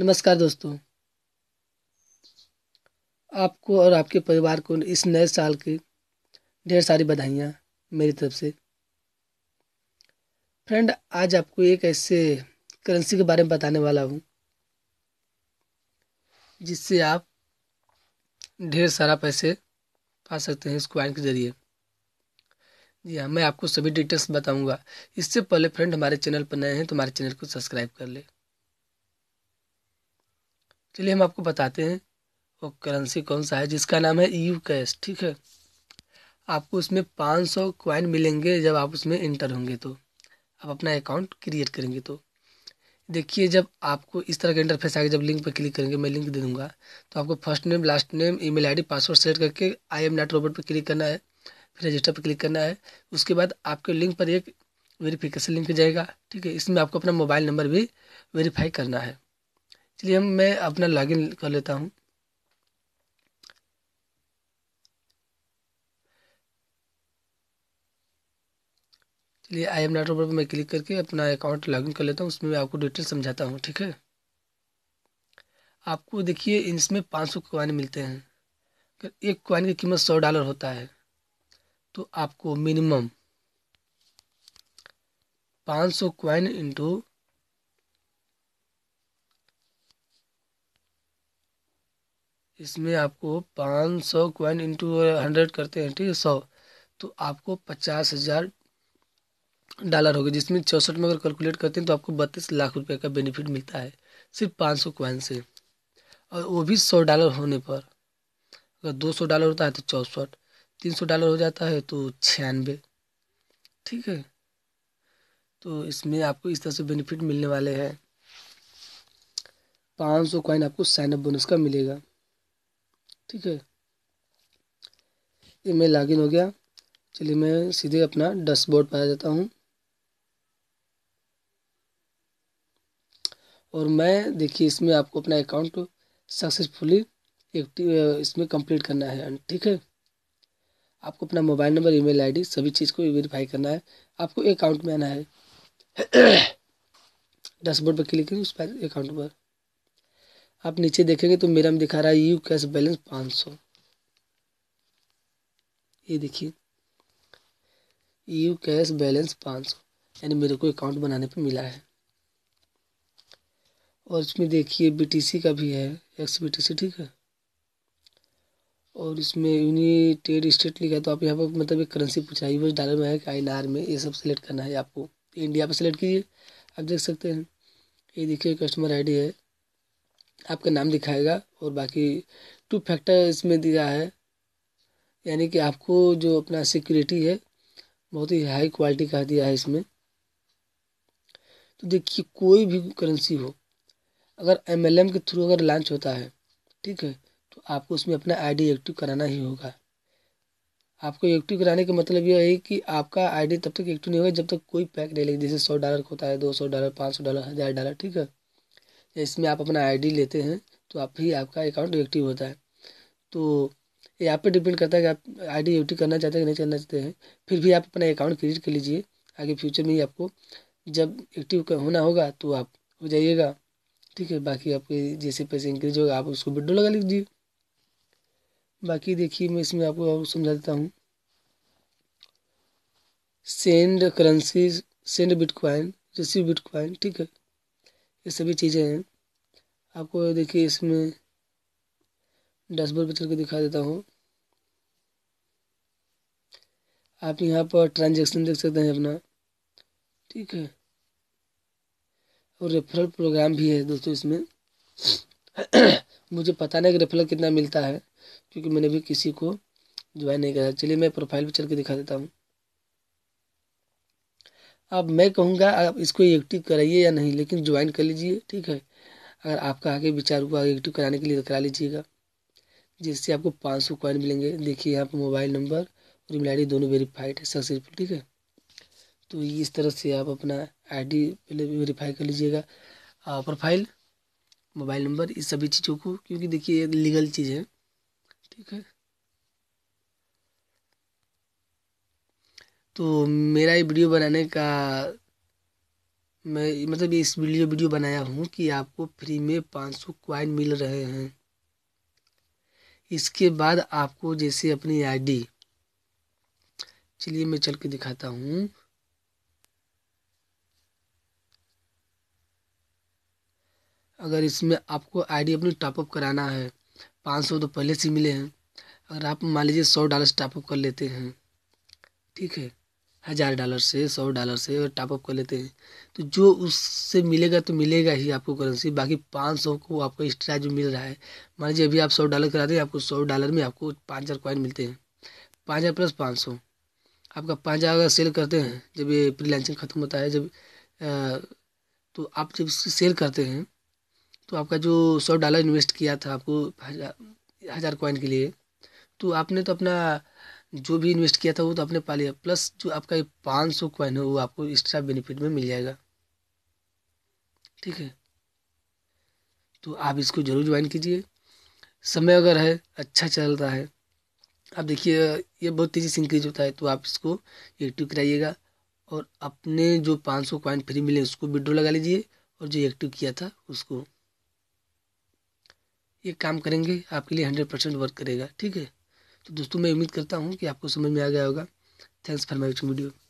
नमस्कार दोस्तों आपको और आपके परिवार को इस नए साल की ढेर सारी बधाइयाँ मेरी तरफ से फ्रेंड आज आपको एक ऐसे करेंसी के बारे में बताने वाला हूँ जिससे आप ढेर सारा पैसे पा सकते हैं इस क्वाइन के ज़रिए जी हाँ मैं आपको सभी डिटेल्स बताऊंगा इससे पहले फ्रेंड हमारे चैनल पर नए हैं तो हमारे चैनल को सब्सक्राइब कर लें चलिए हम आपको बताते हैं वो करेंसी कौन सा है जिसका नाम है यू e कैश ठीक है आपको उसमें पाँच सौ क्वाइन मिलेंगे जब आप उसमें इंटर होंगे तो आप अपना अकाउंट क्रिएट करेंगे तो देखिए जब आपको इस तरह का इंटरफेस आएगा जब लिंक पर क्लिक करेंगे मैं लिंक दे दूंगा तो आपको first name last name email ID password set करके आई एम नेट रोबोट पर क्लिक करना है फिर रजिस्टर पर क्लिक करना है उसके बाद आपके लिंक पर एक वेरीफिकेशन लिंक जाएगा ठीक है इसमें आपको अपना मोबाइल नंबर भी वेरीफाई करना है चलिए मैं अपना लॉगिन कर लेता हूँ चलिए आई एम नेटवर्क पर मैं क्लिक करके अपना अकाउंट लॉगिन कर लेता हूँ उसमें मैं आपको डिटेल समझाता हूँ ठीक है आपको देखिए इसमें पाँच सौ क्वाइन मिलते हैं अगर एक क्वाइन की कीमत सौ डॉलर होता है तो आपको मिनिमम पाँच सौ क्वाइन इंटू इसमें आपको पाँच सौ क्वाइन इंटू हंड्रेड करते हैं ठीक है सौ तो आपको पचास हज़ार डॉलर गया जिसमें चौंसठ में अगर कैलकुलेट करते हैं तो आपको बत्तीस लाख रुपए का बेनिफिट मिलता है सिर्फ पाँच सौ कॉइन से और वो भी सौ डॉलर होने पर अगर दो सौ डॉलर होता है तो चौंसठ तीन सौ डॉलर हो जाता है तो छियानवे ठीक है तो इसमें आपको इस तरह से बेनिफिट मिलने वाले हैं पाँच सौ कॉइन आपको साइनअप बोनस का मिलेगा ठीक है ये मैं लॉगिन हो गया चलिए मैं सीधे अपना डैशबोर्ड पर आ जाता हूँ और मैं देखिए इसमें आपको अपना अकाउंट सक्सेसफुली एक्टिव इसमें कंप्लीट करना है ठीक है आपको अपना मोबाइल नंबर ईमेल आईडी सभी चीज़ को वेरीफाई करना है आपको अकाउंट में आना है डैशबोर्ड पर क्लिक करिए उस पर अकाउंट पर आप नीचे देखेंगे तो मेरा में दिखा रहा है यू कैश बैलेंस पाँच सौ ये देखिए यू कैश बैलेंस पाँच सौ यानी मेरे को अकाउंट बनाने पे मिला है और इसमें देखिए बीटीसी का भी है एक्स बीटीसी ठीक है और इसमें यूनाइटेड स्टेट लिखा है तो आप यहाँ पर मतलब एक करेंसी पूछा है यूएस डॉलर में है कि आई में ये सब सेलेक्ट करना है आपको इंडिया पर सेलेक्ट कीजिए आप देख सकते हैं ये देखिए कस्टमर आईडी है आपका नाम दिखाएगा और बाकी टू फैक्टर इसमें दिया है यानी कि आपको जो अपना सिक्योरिटी है बहुत ही हाई क्वालिटी का दिया है इसमें तो देखिए कोई भी करेंसी हो अगर एम के थ्रू अगर लॉन्च होता है ठीक है तो आपको उसमें अपना आईडी एक्टिव कराना ही होगा आपको एक्टिव कराने का मतलब यह है कि आपका आईडी तब तक एक्टिव नहीं होगा जब तक कोई पैक नहीं लगेगा जैसे सौ डॉलर का होता है दो सौ डॉलर पाँच सौ डॉलर हज़ार डॉलर ठीक है इसमें आप अपना आई डी लेते हैं तो आप ही आपका अकाउंट एक्टिव होता है तो ये आप पे डिपेंड करता है कि आप आई डी एक्टिव करना चाहते हैं कि नहीं करना चाहते हैं फिर भी आप अपना अकाउंट क्रिएट कर लीजिए आगे फ्यूचर में ही आपको जब एक्टिव होना होगा तो आप हो जाइएगा ठीक है बाकी आपके जैसे पैसे इंक्रीज होगा आप उसको विड्रो लगा लीजिए बाकी देखिए मैं इसमें आपको और समझा देता हूँ send currency send bitcoin receive bitcoin ठीक है ये सभी चीज़ें हैं आपको देखिए इसमें डैशबोर्ड पर चल के दिखा देता हूँ आप यहाँ पर ट्रांजेक्शन देख सकते हैं अपना ठीक है और रेफरल प्रोग्राम भी है दोस्तों इसमें मुझे पता नहीं कि रेफरल कितना मिलता है क्योंकि मैंने भी किसी को ज्वाइन नहीं करा चलिए मैं प्रोफाइल पर चल के दिखा देता हूँ अब मैं कहूँगा आप इसको एक्टिव कराइए या नहीं लेकिन ज्वाइन कर लीजिए ठीक है अगर आपका आगे विचार हुआ एक्टिव कराने के लिए तो करा लीजिएगा जिससे आपको पाँच सौ कॉइन मिलेंगे देखिए यहाँ पर मोबाइल नंबर और ईमेल आई दोनों वेरीफाइड है सक्सेसफुल ठीक है तो इस तरह से आप अपना आईडी पहले वेरीफाई कर लीजिएगा प्रोफाइल मोबाइल नंबर इस सभी चीज़ों को क्योंकि देखिए एक लीगल चीज़ है ठीक है तो मेरा ये वीडियो बनाने का मैं मतलब इस वीडियो वीडियो बनाया हूँ कि आपको फ्री में पाँच सौ क्वाइन मिल रहे हैं इसके बाद आपको जैसे अपनी आईडी चलिए मैं चल के दिखाता हूँ अगर इसमें आपको आईडी अपनी टॉपअप कराना है पाँच सौ तो पहले से मिले हैं अगर आप मान लीजिए सौ डॉलर टॉपअप कर लेते हैं ठीक है हज़ार डॉलर से सौ डॉलर से टॉपअप कर लेते हैं तो जो उससे मिलेगा तो मिलेगा ही आपको करेंसी बाकी पाँच सौ को आपको एक्स्ट्रा जो मिल रहा है मान लीजिए अभी आप सौ डॉलर कराते हैं आपको सौ डॉलर में आपको पाँच हज़ार कॉइन मिलते हैं पाँच हज़ार प्लस पाँच सौ आपका पाँच हज़ार अगर सेल करते हैं जब ये लॉन्चिंग ख़त्म होता है जब आ, तो आप जब सेल करते हैं तो आपका जो सौ डॉलर इन्वेस्ट किया था आपको हज़ार हज़ार कॉइन के लिए तो आपने तो अपना जो भी इन्वेस्ट किया था वो तो आपने पा लिया प्लस जो आपका ये पाँच सौ कॉइन है वो आपको एक्स्ट्रा बेनिफिट में मिल जाएगा ठीक है तो आप इसको जरूर ज्वाइन कीजिए समय अगर है अच्छा चल रहा है आप देखिए ये बहुत तेज़ी से इंक्रीज होता है तो आप इसको एक्टिव कराइएगा और अपने जो पाँच सौ कॉइन फ्री मिले उसको विड्रो लगा लीजिए और जो एक्टिव किया था उसको ये काम करेंगे आपके लिए हंड्रेड परसेंट वर्क करेगा ठीक है तो दोस्तों मैं उम्मीद करता हूँ कि आपको समझ में आ गया होगा थैंक्स फॉर माई वीडियो